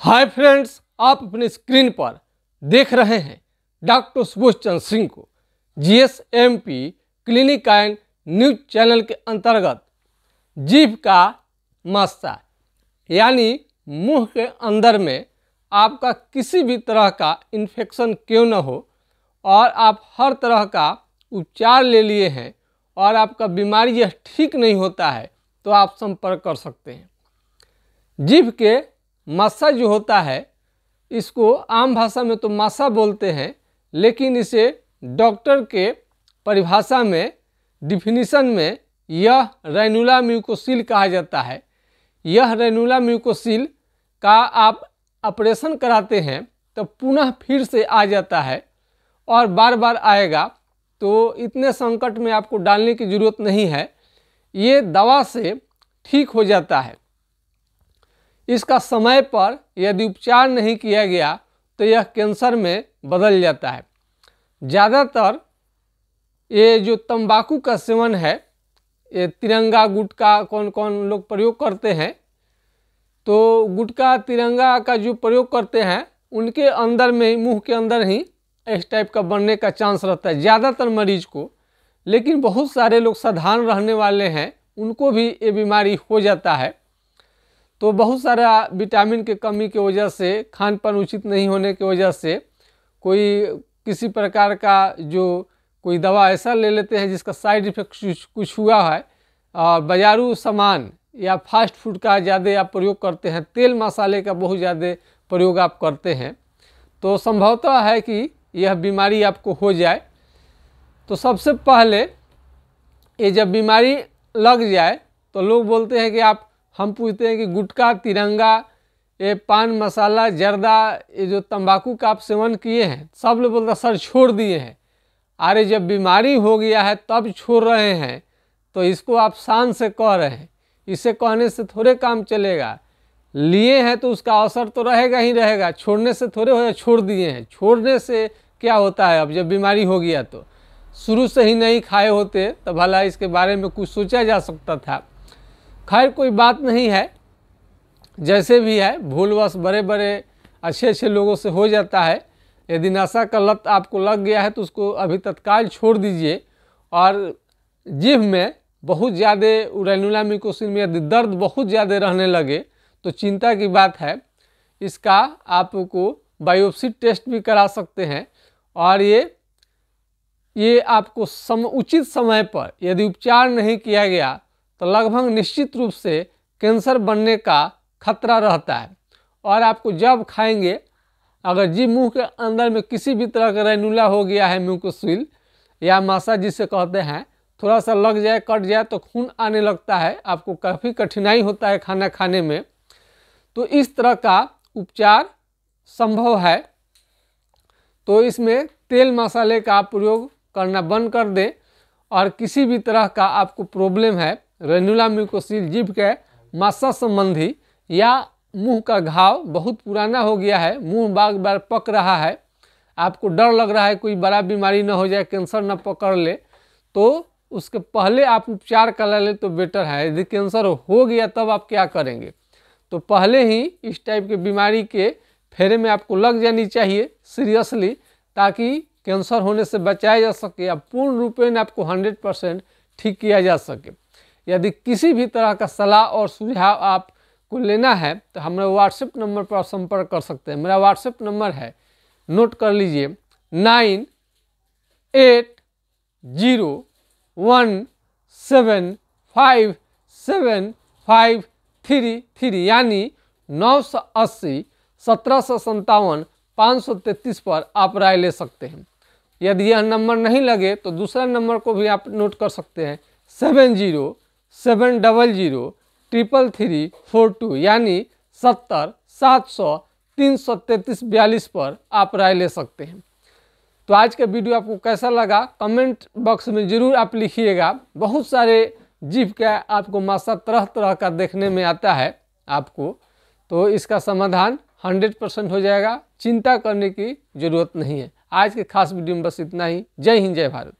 hi friends आप अपने screen पर देख रहे हैं डॉक्टर सुभोष चंद्र सिंह को GSMP clinic and news channel के अंतर्गत जीभ का मास्ता यानी मुंह के अंदर में आपका किसी भी तरह का इन्फेक्शन क्यों न हो और आप हर तरह का उपचार ले लिए हैं और आपका बीमारी यह ठीक नहीं होता है तो आप संपर्क कर सकते हैं जीभ के मासा जो होता है इसको आम भाषा में तो मासा बोलते हैं लेकिन इसे डॉक्टर के परिभाषा में डिफिनीसन में यह रेनुला म्यूकोसिल कहा जाता है यह रेनुला म्यूकोसिल का आप ऑपरेशन कराते हैं तो पुनः फिर से आ जाता है और बार बार आएगा तो इतने संकट में आपको डालने की ज़रूरत नहीं है ये दवा से ठीक हो जाता है इसका समय पर यदि उपचार नहीं किया गया तो यह कैंसर में बदल जाता है ज़्यादातर ये जो तंबाकू का सेवन है ये तिरंगा गुटका कौन कौन लोग प्रयोग करते हैं तो गुटका तिरंगा का जो प्रयोग करते हैं उनके अंदर में ही मुँह के अंदर ही इस टाइप का बनने का चांस रहता है ज़्यादातर मरीज को लेकिन बहुत सारे लोग साधारण रहने वाले हैं उनको भी ये बीमारी हो जाता है तो बहुत सारा विटामिन के कमी के वजह से खान पान उचित नहीं होने के वजह से कोई किसी प्रकार का जो कोई दवा ऐसा ले लेते हैं जिसका साइड इफेक्ट कुछ हुआ है और बाजारू सामान या फास्ट फूड का ज़्यादा आप प्रयोग करते हैं तेल मसाले का बहुत ज़्यादा प्रयोग आप करते हैं तो संभवतः है कि यह बीमारी आपको हो जाए तो सबसे पहले ये जब बीमारी लग जाए तो लोग बोलते हैं कि आप हम पूछते हैं कि गुटखा तिरंगा ये पान मसाला जर्दा ये जो तंबाकू का आप सेवन किए हैं सब लोग बोलता सर छोड़ दिए हैं अरे जब बीमारी हो गया है तब छोड़ रहे हैं तो इसको आप शान से कह रहे हैं इसे कहने से थोड़े काम चलेगा लिए हैं तो उसका अवसर तो रहेगा ही रहेगा छोड़ने से थोड़े हो छोड़ दिए हैं छोड़ने से क्या होता है अब जब बीमारी हो गया तो शुरू से ही नहीं खाए होते तो भला इसके बारे में कुछ सोचा जा सकता था खैर कोई बात नहीं है जैसे भी है भूलवश बड़े बड़े अच्छे अच्छे लोगों से हो जाता है यदि नशा का लत आपको लग गया है तो उसको अभी तत्काल छोड़ दीजिए और जीभ में बहुत ज़्यादा उड़ैनुला मिकोसिन में यदि दर्द बहुत ज़्यादा रहने लगे तो चिंता की बात है इसका आपको बायोप्सी टेस्ट भी करा सकते हैं और ये ये आपको सम उचित समय पर यदि उपचार नहीं किया गया तो लगभग निश्चित रूप से कैंसर बनने का खतरा रहता है और आपको जब खाएंगे अगर जी मुंह के अंदर में किसी भी तरह का रेनुला हो गया है म्यूकोसिल या मासा जिसे कहते हैं थोड़ा सा लग जाए कट जाए तो खून आने लगता है आपको काफ़ी कठिनाई होता है खाना खाने में तो इस तरह का उपचार संभव है तो इसमें तेल मसाले का प्रयोग करना बंद कर दें और किसी भी तरह का आपको प्रॉब्लम है रेनुला म्यूकोसिल जीभ के मासा संबंधी या मुंह का घाव बहुत पुराना हो गया है मुंह बार बार पक रहा है आपको डर लग रहा है कोई बड़ा बीमारी ना हो जाए कैंसर ना पकड़ ले तो उसके पहले आप उपचार करा ले तो बेटर है यदि कैंसर हो गया तब आप क्या करेंगे तो पहले ही इस टाइप के बीमारी के फेरे में आपको लग जानी चाहिए सीरियसली ताकि कैंसर होने से बचाया जा सके या पूर्ण रूपेण आपको हंड्रेड परसेंट ठीक किया जा सके यदि किसी भी तरह का सलाह और सुझाव आप को लेना है तो हमारे व्हाट्सएप नंबर पर संपर्क कर सकते हैं मेरा व्हाट्सएप नंबर है नोट कर लीजिए nine eight zero one seven five seven five three three यानी नौ सौ अस्सी सत्रह सौ सत्तावन पाँच सौ तैंतीस पर आप राय ले सकते हैं यदि यह नंबर नहीं लगे तो दूसरा नंबर को भी आप नोट कर सकते हैं seven zero seven double zero triple three four two यानी सत्तर सात सौ तीन सौ तैंतीस बयालीस पर आप राय ले सकते हैं तो आज का वीडियो आपको कैसा लगा कमेंट बॉक्स में ज़रूर आप लिखिएगा बहुत सारे जीप का आपको मासा तरह तरह का देखने में आता है आपको तो इसका समाधान 100 परसेंट हो जाएगा चिंता करने की ज़रूरत नहीं है आज के खास वीडियो में बस इतना ही जय हिंद जय भारत